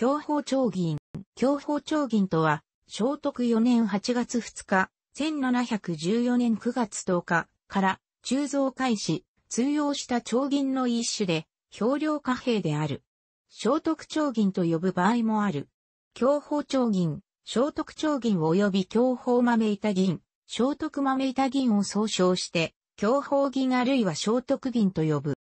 教法長銀。教法長銀とは、聖徳4年8月2日、1714年9月10日から、鋳造開始、通用した長銀の一種で、表量貨幣である。聖徳長銀と呼ぶ場合もある。教法長銀、聖徳長銀及び教法豆板銀、聖徳豆板銀を総称して、教法銀あるいは聖徳銀と呼ぶ。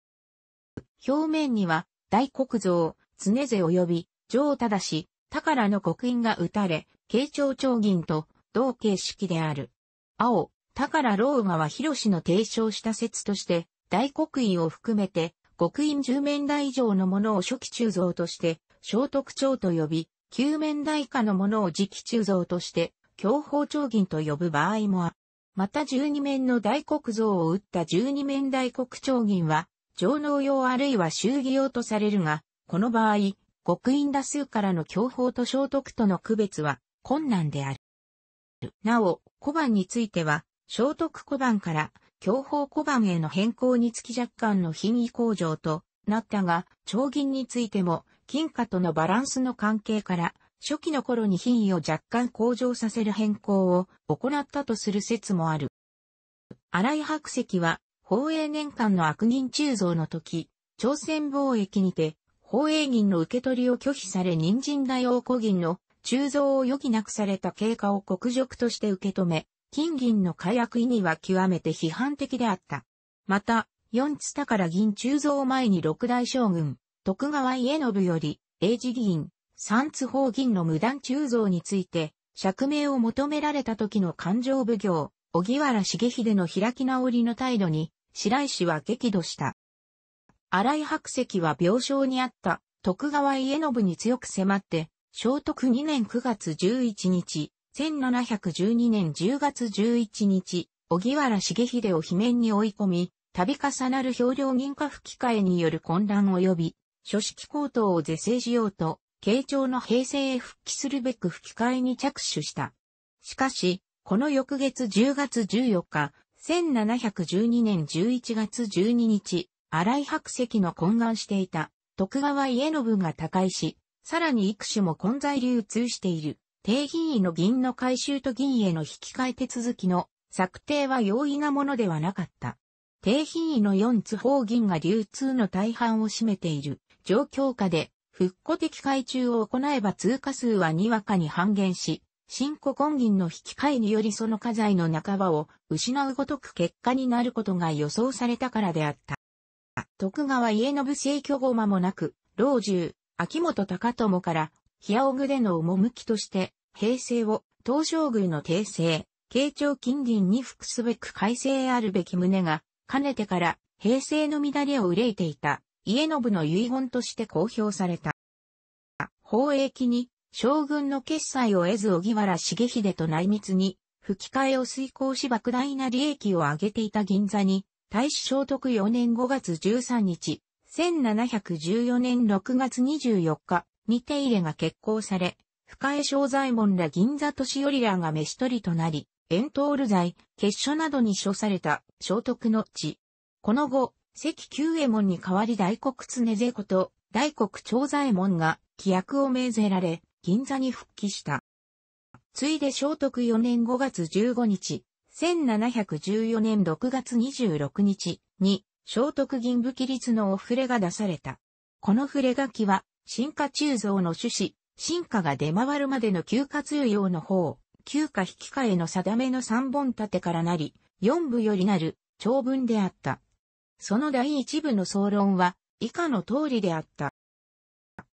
表面には、大国像、常勢及び上忠氏、宝の刻印が打たれ、慶長長銀と同形式である。青、宝老馬は広氏の提唱した説として、大刻印を含めて、刻印10面台以上のものを初期鋳造として、聖徳長と呼び、9面台以下のものを次期鋳造として、強法長銀と呼ぶ場合もある。また12面の大国像を打った12面大国長銀は、上納用あるいは衆議用とされるが、この場合、極印打数からの強法と聖徳との区別は困難である。なお、小判については、聖徳小判から強法小判への変更につき若干の品位向上となったが、長銀についても、金貨とのバランスの関係から、初期の頃に品位を若干向上させる変更を行ったとする説もある。荒井白石は、宝永年間の悪人鋳造の時、朝鮮貿易にて、法営銀の受け取りを拒否され人参大王古銀の鋳造を余儀なくされた経過を国辱として受け止め、金銀の火薬意味は極めて批判的であった。また、四津宝銀鋳造前に六大将軍、徳川家信より、英治議員、三津法銀の無断鋳造について、釈明を求められた時の勘定奉行、小木原重秀の開き直りの態度に、白石は激怒した。荒井白石は病床にあった徳川家信に強く迫って、聖徳2年9月11日、1712年10月11日、荻原重秀を罷免に追い込み、度重なる表量認可き替えによる混乱及び、書式高等を是正しようと、慶長の平成へ復帰するべく吹き替えに着手した。しかし、この翌月10月14日、1712年11月12日、荒井白石の懇願していた徳川家の分が高いし、さらに幾種も混在流通している、低品位の銀の回収と銀への引き換え手続きの策定は容易なものではなかった。低品位の四つ方銀が流通の大半を占めている状況下で復古的改中を行えば通貨数はにわかに半減し、新古今銀の引き換えによりその家財の半ばを失うごとく結果になることが予想されたからであった。徳川家信正居後間もなく、老中、秋元隆友から、冷ア具での趣として、平成を、東照宮の訂正、慶長近隣に服すべく改正あるべき旨が、かねてから、平成の乱れを憂いていた、家信の遺言として公表された。宝永に、将軍の決裁を得ず小木原重秀と内密に、吹き替えを遂行し莫大な利益を上げていた銀座に、大使聖徳4年5月13日、1714年6月24日に手入れが決行され、深江正左衛門ら銀座年寄りらが飯取りとなり、遠投ル罪、結所などに処された聖徳の地。この後、関九衛門に代わり大黒常勢こと、大黒長左衛門が規約を命ぜられ、銀座に復帰した。ついで聖徳4年5月15日、1714年6月26日に、聖徳銀武規律のお触れが出された。この触れ書きは、進化鋳造の趣旨、進化が出回るまでの休暇通用の方、休暇引き換えの定めの三本立てからなり、四部よりなる長文であった。その第一部の総論は以下の通りであった。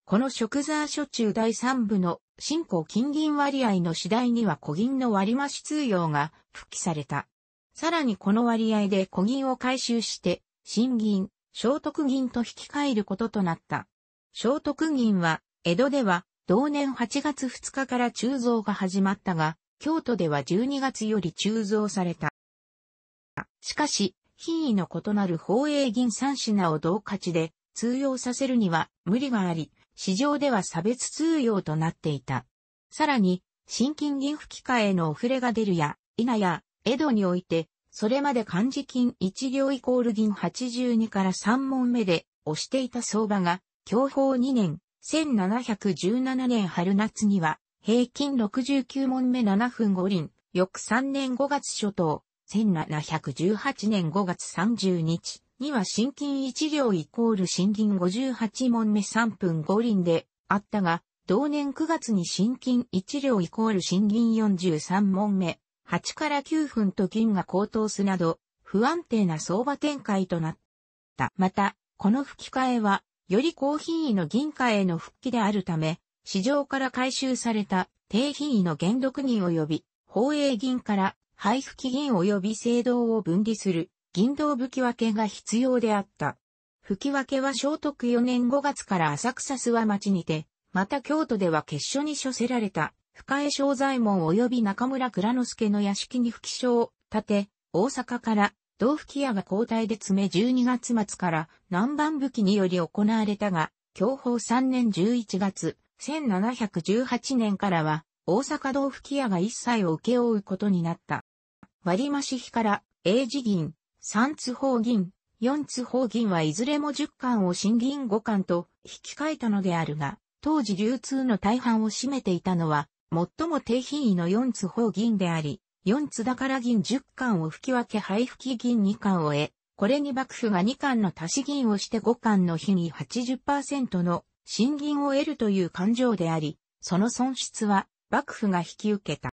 この食座書中第三部の新興金銀割合の次第には小銀の割増通用が復帰された。さらにこの割合で小銀を回収して、新銀、聖徳銀と引き換えることとなった。聖徳銀は、江戸では、同年8月2日から鋳造が始まったが、京都では12月より鋳造された。しかし、品位の異なる宝永銀三品を同価値で通用させるには無理があり、市場では差別通用となっていた。さらに、新金銀不機会へのお触れが出るや、稲や、江戸において、それまで漢字金一両イコール銀82から3問目で押していた相場が、享保2年、1717年春夏には、平均69問目7分5輪、翌3年5月初頭、1718年5月30日、には新金1両イコール新銀58問目3分5輪であったが、同年9月に新金1両イコール新銀43問目8から9分と金が高騰すなど、不安定な相場展開となった。また、この吹き替えは、より高品位の銀貨への復帰であるため、市場から回収された低品位の元読人及び、宝永銀から配布期銀及び制度を分離する銀道吹分けが必要であった。吹き分けは聖徳4年5月から浅草諏訪町にて、また京都では決書に処せられた、深江正左衛門及び中村倉之助の屋敷に吹き章を立て、大阪から道吹屋が交代で詰め12月末から南蛮吹により行われたが、享保3年11月、1718年からは、大阪道吹屋が一切を請け負うことになった。割増費から、英字銀、三津法銀、四津法銀はいずれも十貫巻を新銀五巻と引き換えたのであるが、当時流通の大半を占めていたのは、最も低品位の四津法銀であり、四津だから銀十貫巻を吹き分け配吹き銀2巻を得、これに幕府が二巻の足し銀をして五巻の日に80%の新銀を得るという感情であり、その損失は幕府が引き受けた。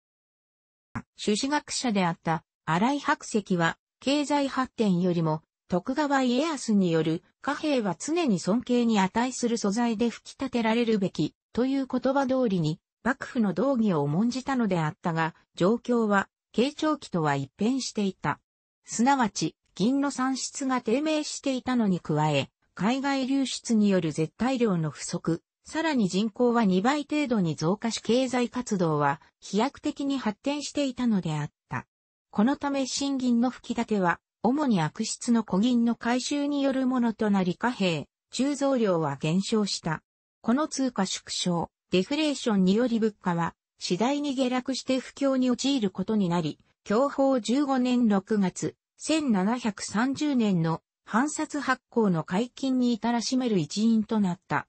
朱子学者であった荒井白石は経済発展よりも、徳川家康による貨幣は常に尊敬に値する素材で吹き立てられるべき、という言葉通りに、幕府の道義を重んじたのであったが、状況は、慶長期とは一変していた。すなわち、銀の産出が低迷していたのに加え、海外流出による絶対量の不足、さらに人口は2倍程度に増加し経済活動は飛躍的に発展していたのであった。このため新銀の吹き立ては、主に悪質の小銀の回収によるものとなり貨幣、鋳造量は減少した。この通貨縮小、デフレーションにより物価は次第に下落して不況に陥ることになり、享保15年6月、1730年の反殺発行の解禁に至らしめる一因となった。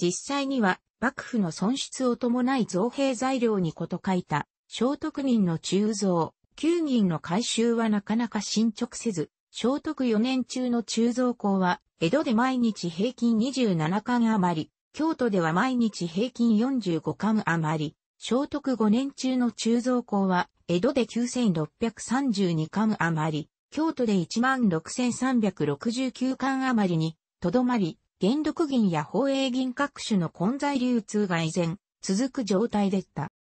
実際には幕府の損失を伴い造幣材料にこと書いた、聖徳民の鋳造、旧銀の改修はなかなか進捗せず、聖徳4年中の中蔵校は、江戸で毎日平均27巻余り、京都では毎日平均45巻余り、聖徳5年中の中蔵校は、江戸で9632巻余り、京都で16,369巻余りに、とどまり、元禄銀や宝永銀各種の混在流通が依然、続く状態でった。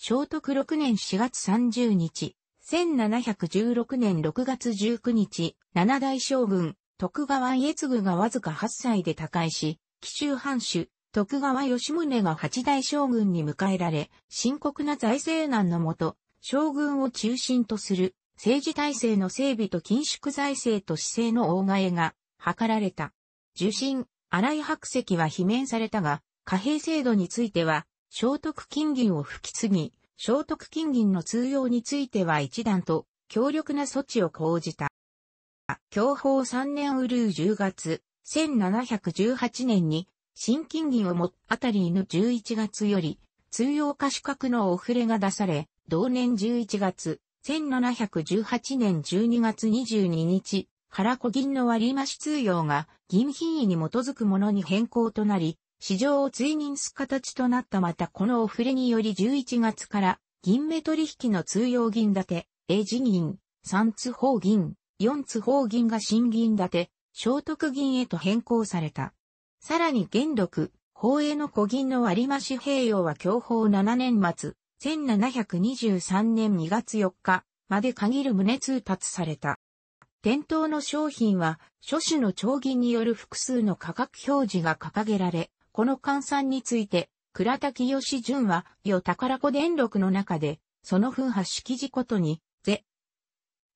聖徳6年4月30日、1716年6月19日、七代将軍、徳川家継がわずか8歳で他界し、紀州藩主、徳川吉宗が八代将軍に迎えられ、深刻な財政難のもと、将軍を中心とする政治体制の整備と緊縮財政と姿勢の大替えが図られた。受信、荒井白石は罷免されたが、貨幣制度については、聖徳金銀を吹き継ぎ、聖徳金銀の通用については一段と強力な措置を講じた。享保3年ウるー10月、1718年に、新金銀をもあたりの11月より、通用可視格のお触れが出され、同年11月、1718年12月22日、原小銀の割増通用が銀品位に基づくものに変更となり、市場を追認す形となったまたこのお触れにより11月から銀目取引の通用銀建て、A 字銀、3つ方銀、4つ方銀が新銀建て、聖徳銀へと変更された。さらに元禄、宝永の小銀の割増併用は享保7年末、1723年2月4日まで限る旨通達された。店頭の商品は、諸種の長銀による複数の価格表示が掲げられ、この換算について、倉田清淳は、与宝子電力の中で、その噴波式事ことに、ぜ、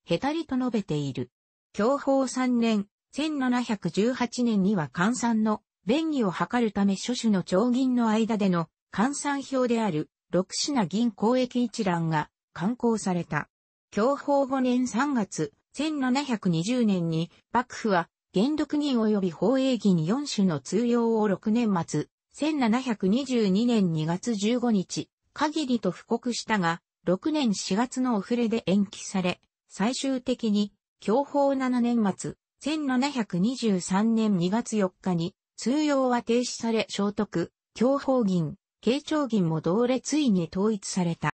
へたりと述べている。享保3年、1718年には換算の便宜を図るため諸種の長銀の間での換算表である六品銀交易一覧が刊行された。享保5年3月、1720年に幕府は元禄銀及び宝永銀4種の通用を6年末、1722年2月15日、限りと布告したが、6年4月のお触れで延期され、最終的に、享保7年末、1723年2月4日に、通用は停止され聖徳、享保銀、慶長銀も同列位に統一された。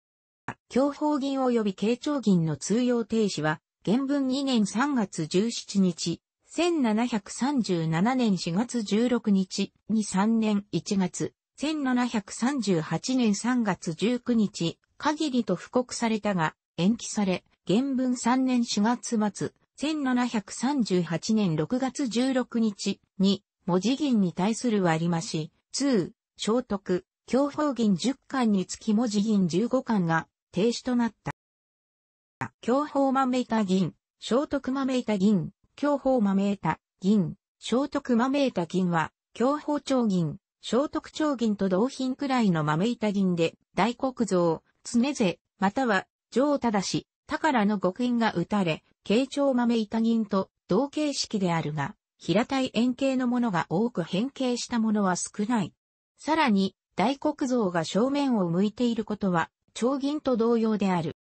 享保銀及び慶長銀の通用停止は、原文2年3月17日、1737年4月16日に3年1月、1738年3月19日、限りと布告されたが、延期され、原文3年4月末、1738年6月16日に、文字銀に対する割増、2、聖徳、教法銀10巻につき文字銀15巻が停止となった。教法豆板銀、聖徳豆板銀、教法豆板銀、聖徳豆板銀は、教法長銀、聖徳長銀と同品くらいの豆板銀で、大国像、常勢、または、上忠し、宝の極印が打たれ、慶長豆板銀と同形式であるが、平たい円形のものが多く変形したものは少ない。さらに、大黒像が正面を向いていることは、長銀と同様である。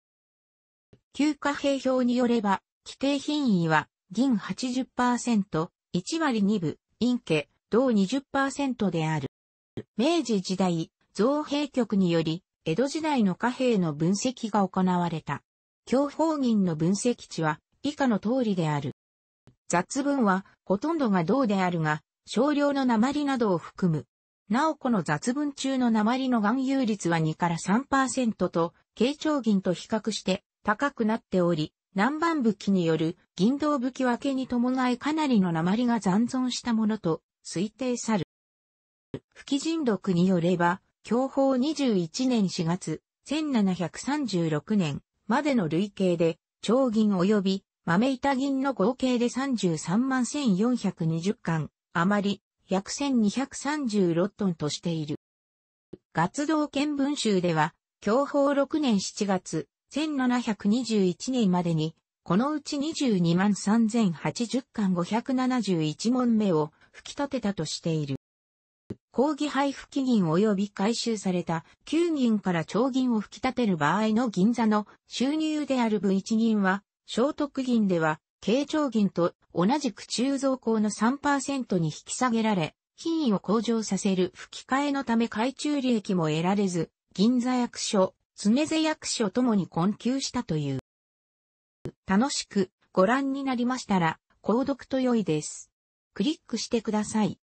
旧貨幣表によれば、規定品位は、銀80%、1割2分、陰家、銅20%である。明治時代、造幣局により、江戸時代の貨幣の分析が行われた。教法銀の分析値は以下の通りである。雑文はほとんどが銅であるが、少量の鉛などを含む。なおこの雑文中の鉛の含有率は2から3%と、軽長銀と比較して高くなっており、南蛮武器による銀道武器分けに伴いかなりの鉛が残存したものと推定さる。吹人録によれば、享保21年4月、1736年までの累計で、長銀及び豆板銀の合計で33万1420巻、余り約1236トンとしている。活動見聞集では、享保6年7月、1721年までに、このうち22万3080巻571問目を吹き立てたとしている。講義配布期銀及び回収された9銀から長銀を吹き立てる場合の銀座の収入である分1銀は、聖徳銀では、軽長銀と同じく中造工の3%に引き下げられ、品位を向上させる吹き替えのため海中利益も得られず、銀座役所、常瀬役所ともに困窮したという。楽しくご覧になりましたら、購読と良いです。クリックしてください。